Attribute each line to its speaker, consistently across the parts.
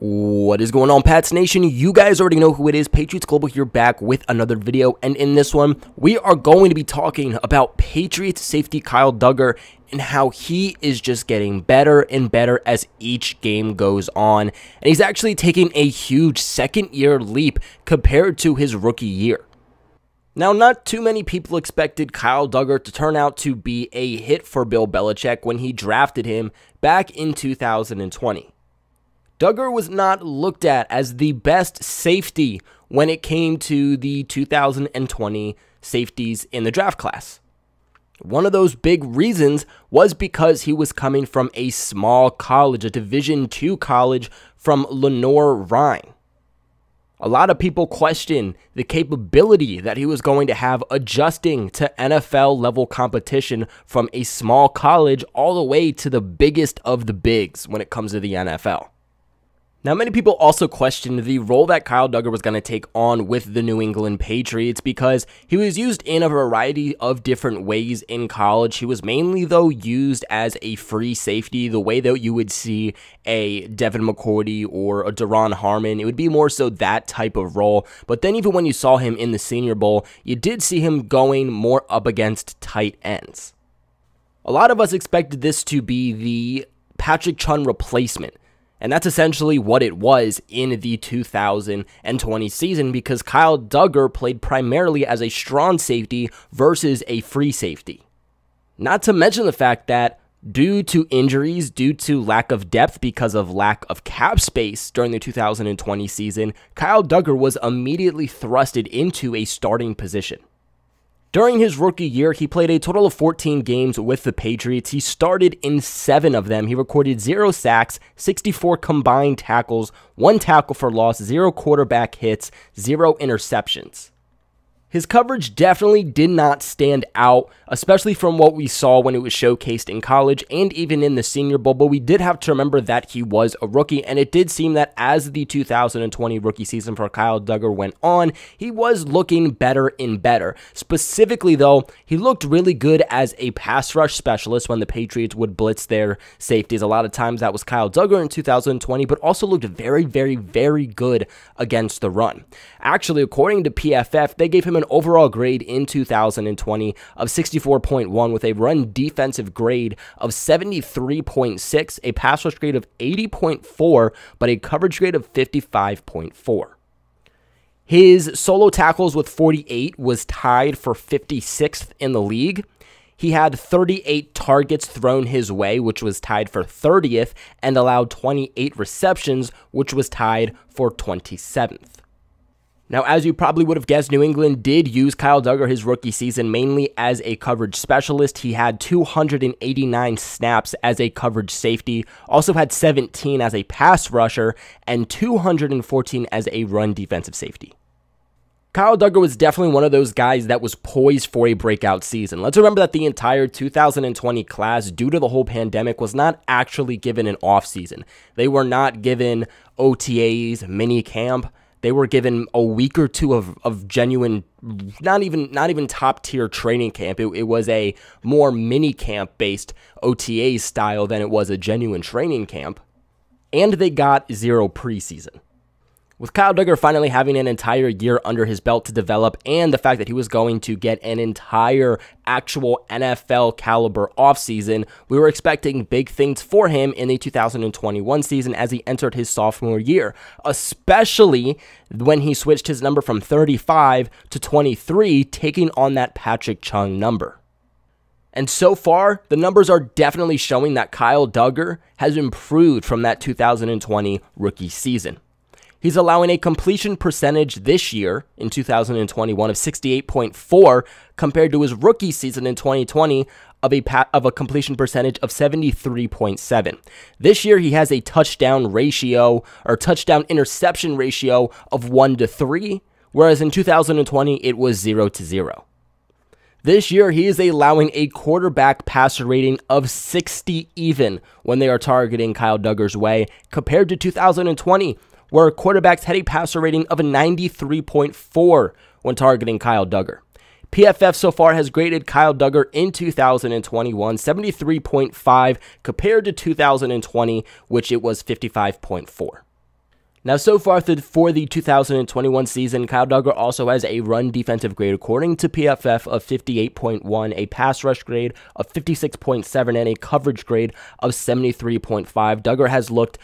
Speaker 1: What is going on, Pats Nation? You guys already know who it is. Patriots Global here back with another video. And in this one, we are going to be talking about Patriots safety Kyle Duggar and how he is just getting better and better as each game goes on. And he's actually taking a huge second year leap compared to his rookie year. Now, not too many people expected Kyle Duggar to turn out to be a hit for Bill Belichick when he drafted him back in 2020. Duggar was not looked at as the best safety when it came to the 2020 safeties in the draft class. One of those big reasons was because he was coming from a small college, a Division II college from Lenore Rhine. A lot of people question the capability that he was going to have adjusting to NFL level competition from a small college all the way to the biggest of the bigs when it comes to the NFL. Now, many people also questioned the role that Kyle Duggar was going to take on with the New England Patriots because he was used in a variety of different ways in college. He was mainly, though, used as a free safety, the way that you would see a Devin McCourty or a Daron Harmon. It would be more so that type of role. But then, even when you saw him in the Senior Bowl, you did see him going more up against tight ends. A lot of us expected this to be the Patrick Chun replacement and that's essentially what it was in the 2020 season because Kyle Duggar played primarily as a strong safety versus a free safety. Not to mention the fact that due to injuries, due to lack of depth because of lack of cap space during the 2020 season, Kyle Duggar was immediately thrusted into a starting position. During his rookie year, he played a total of 14 games with the Patriots. He started in seven of them. He recorded zero sacks, 64 combined tackles, one tackle for loss, zero quarterback hits, zero interceptions. His coverage definitely did not stand out, especially from what we saw when it was showcased in college and even in the Senior Bowl. But we did have to remember that he was a rookie, and it did seem that as the 2020 rookie season for Kyle Duggar went on, he was looking better and better. Specifically, though, he looked really good as a pass rush specialist when the Patriots would blitz their safeties. A lot of times that was Kyle Duggar in 2020, but also looked very, very, very good against the run. Actually, according to PFF, they gave him an overall grade in 2020 of 64.1 with a run defensive grade of 73.6, a pass rush grade of 80.4, but a coverage grade of 55.4. His solo tackles with 48 was tied for 56th in the league. He had 38 targets thrown his way, which was tied for 30th, and allowed 28 receptions, which was tied for 27th. Now, as you probably would have guessed, New England did use Kyle Duggar his rookie season mainly as a coverage specialist. He had 289 snaps as a coverage safety, also had 17 as a pass rusher, and 214 as a run defensive safety. Kyle Duggar was definitely one of those guys that was poised for a breakout season. Let's remember that the entire 2020 class, due to the whole pandemic, was not actually given an offseason. They were not given OTAs, mini camp. They were given a week or two of, of genuine, not even not even top tier training camp. It, it was a more mini camp based OTA style than it was a genuine training camp, and they got zero preseason. With Kyle Duggar finally having an entire year under his belt to develop and the fact that he was going to get an entire actual NFL caliber offseason, we were expecting big things for him in the 2021 season as he entered his sophomore year, especially when he switched his number from 35 to 23, taking on that Patrick Chung number. And so far, the numbers are definitely showing that Kyle Duggar has improved from that 2020 rookie season. He's allowing a completion percentage this year in 2021 of 68.4 compared to his rookie season in 2020 of a of a completion percentage of 73.7. This year he has a touchdown ratio or touchdown interception ratio of 1 to 3, whereas in 2020 it was 0 to 0. This year, he is allowing a quarterback passer rating of 60 even when they are targeting Kyle Duggar's way, compared to 2020, where quarterbacks had a passer rating of 93.4 when targeting Kyle Duggar. PFF so far has graded Kyle Duggar in 2021 73.5 compared to 2020, which it was 55.4. Now, so far for the 2021 season, Kyle Duggar also has a run defensive grade according to PFF of 58.1, a pass rush grade of 56.7, and a coverage grade of 73.5. Duggar has looked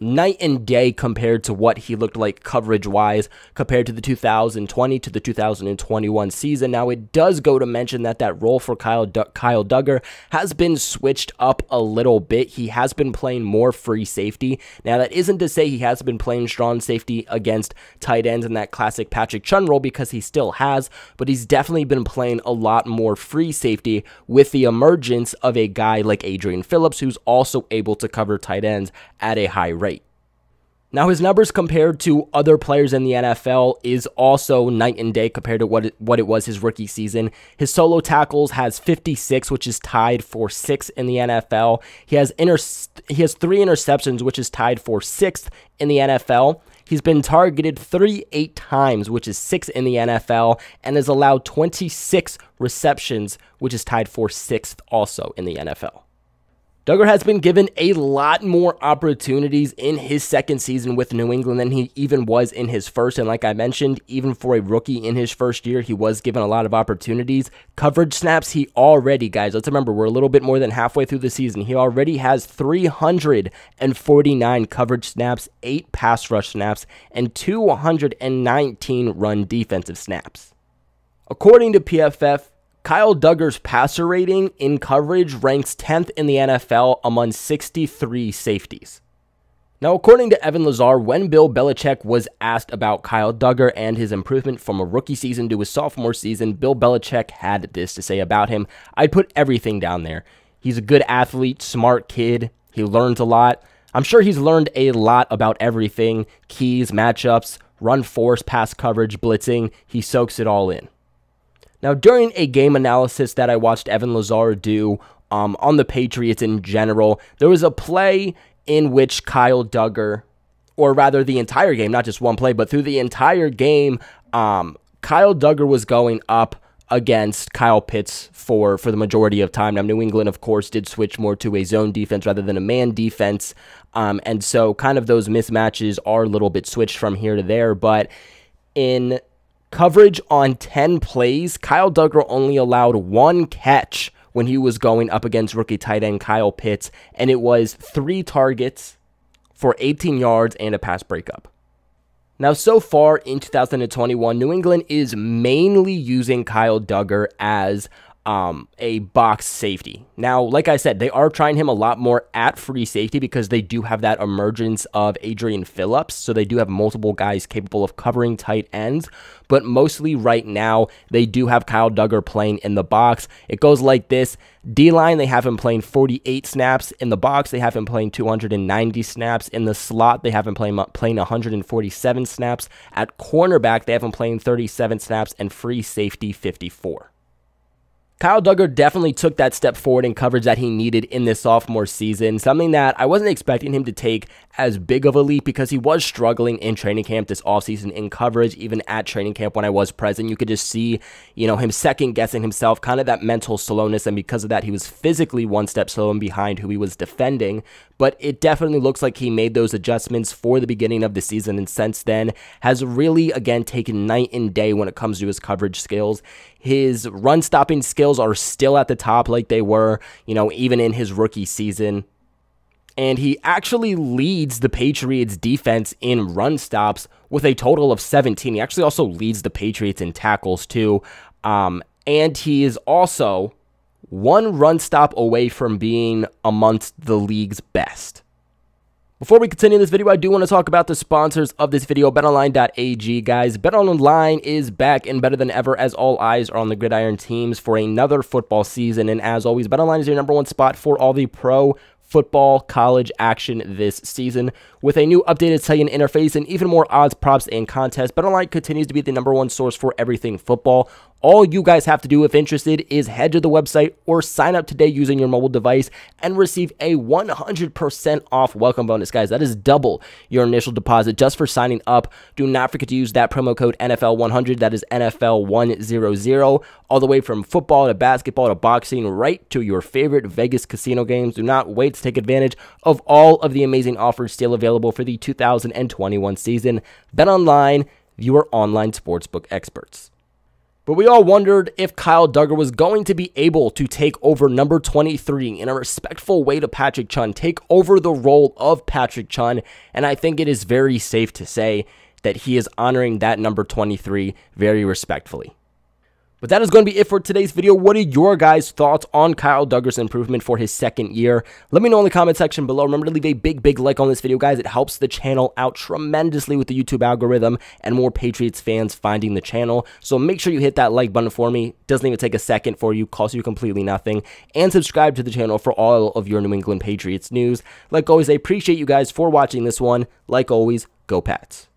Speaker 1: night and day compared to what he looked like coverage wise compared to the 2020 to the 2021 season. Now, it does go to mention that that role for Kyle, D Kyle Duggar has been switched up a little bit. He has been playing more free safety. Now, that isn't to say he has been playing strong safety against tight ends in that classic Patrick Chun role because he still has, but he's definitely been playing a lot more free safety with the emergence of a guy like Adrian Phillips who's also able to cover tight ends at a high rate. Now, his numbers compared to other players in the NFL is also night and day compared to what it, what it was his rookie season. His solo tackles has 56, which is tied for sixth in the NFL. He has inter- he has three interceptions, which is tied for sixth in the NFL. He's been targeted 38 times, which is sixth in the NFL, and has allowed 26 receptions, which is tied for sixth also in the NFL. Duggar has been given a lot more opportunities in his second season with New England than he even was in his first. And like I mentioned, even for a rookie in his first year, he was given a lot of opportunities. Coverage snaps, he already, guys, let's remember, we're a little bit more than halfway through the season. He already has 349 coverage snaps, 8 pass rush snaps, and 219 run defensive snaps. According to PFF, Kyle Duggar's passer rating in coverage ranks 10th in the NFL among 63 safeties. Now, according to Evan Lazar, when Bill Belichick was asked about Kyle Duggar and his improvement from a rookie season to his sophomore season, Bill Belichick had this to say about him. I'd put everything down there. He's a good athlete, smart kid. He learns a lot. I'm sure he's learned a lot about everything keys, matchups, run force, pass coverage, blitzing. He soaks it all in. Now, during a game analysis that I watched Evan Lazar do um, on the Patriots in general, there was a play in which Kyle Duggar, or rather the entire game, not just one play, but through the entire game, um, Kyle Duggar was going up against Kyle Pitts for for the majority of time. Now New England, of course, did switch more to a zone defense rather than a man defense, um, and so kind of those mismatches are a little bit switched from here to there. But in coverage on 10 plays, Kyle Duggar only allowed one catch when he was going up against rookie tight end Kyle Pitts, and it was three targets for 18 yards and a pass breakup. Now, so far in 2021, New England is mainly using Kyle Duggar as um, a box safety. Now, like I said, they are trying him a lot more at free safety because they do have that emergence of Adrian Phillips. So they do have multiple guys capable of covering tight ends. But mostly right now, they do have Kyle Duggar playing in the box. It goes like this D line, they have him playing 48 snaps. In the box, they have him playing 290 snaps. In the slot, they have him playing, playing 147 snaps. At cornerback, they have him playing 37 snaps and free safety 54. Kyle Duggar definitely took that step forward in coverage that he needed in this sophomore season, something that I wasn't expecting him to take as big of a leap because he was struggling in training camp this offseason in coverage, even at training camp when I was present. You could just see, you know, him second guessing himself, kind of that mental slowness, and because of that, he was physically one step slow and behind who he was defending. But it definitely looks like he made those adjustments for the beginning of the season, and since then has really again taken night and day when it comes to his coverage skills. His run stopping skills are still at the top like they were, you know, even in his rookie season and he actually leads the Patriots defense in run stops with a total of 17. He actually also leads the Patriots in tackles too. Um, and he is also one run stop away from being amongst the league's best. Before we continue this video, I do want to talk about the sponsors of this video, betonline.ag, guys. Betonline is back and better than ever as all eyes are on the gridiron teams for another football season. And as always, betonline is your number one spot for all the pro football college action this season. With a new updated Italian interface and even more odds, props, and contests, BetOnline continues to be the number one source for everything football. All you guys have to do if interested is head to the website or sign up today using your mobile device and receive a 100% off welcome bonus. Guys, that is double your initial deposit just for signing up. Do not forget to use that promo code NFL100. That is NFL100 all the way from football to basketball to boxing right to your favorite Vegas casino games. Do not wait to take advantage of all of the amazing offers still available for the 2021 season. Bet online, are online sportsbook experts. But we all wondered if Kyle Duggar was going to be able to take over number 23 in a respectful way to Patrick Chun, take over the role of Patrick Chun, and I think it is very safe to say that he is honoring that number 23 very respectfully. But that is going to be it for today's video. What are your guys' thoughts on Kyle Duggar's improvement for his second year? Let me know in the comment section below. Remember to leave a big, big like on this video, guys. It helps the channel out tremendously with the YouTube algorithm and more Patriots fans finding the channel. So make sure you hit that like button for me. Doesn't even take a second for you, costs you completely nothing. And subscribe to the channel for all of your New England Patriots news. Like always, I appreciate you guys for watching this one. Like always, go Pats.